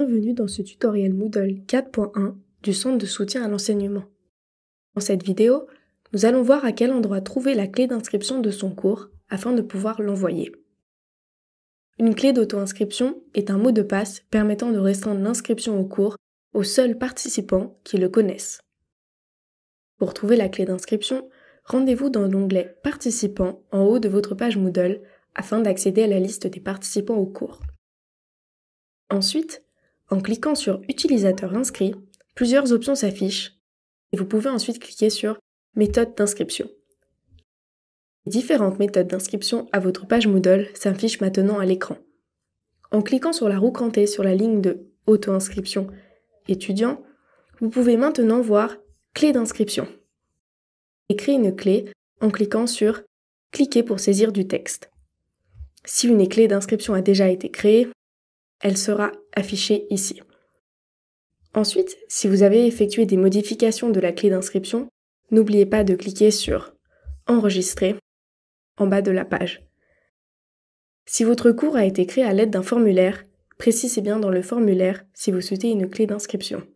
Bienvenue dans ce tutoriel Moodle 4.1 du Centre de soutien à l'enseignement. Dans cette vidéo, nous allons voir à quel endroit trouver la clé d'inscription de son cours afin de pouvoir l'envoyer. Une clé d'auto-inscription est un mot de passe permettant de restreindre l'inscription au cours aux seuls participants qui le connaissent. Pour trouver la clé d'inscription, rendez-vous dans l'onglet Participants en haut de votre page Moodle afin d'accéder à la liste des participants au cours. Ensuite, en cliquant sur Utilisateur inscrit, plusieurs options s'affichent et vous pouvez ensuite cliquer sur Méthode d'inscription. Les différentes méthodes d'inscription à votre page Moodle s'affichent maintenant à l'écran. En cliquant sur la roue crantée sur la ligne de Auto-inscription étudiant, vous pouvez maintenant voir Clé d'inscription. Et une clé en cliquant sur Cliquer pour saisir du texte. Si une clé d'inscription a déjà été créée, elle sera affichée ici. Ensuite, si vous avez effectué des modifications de la clé d'inscription, n'oubliez pas de cliquer sur Enregistrer en bas de la page. Si votre cours a été créé à l'aide d'un formulaire, précisez bien dans le formulaire si vous souhaitez une clé d'inscription.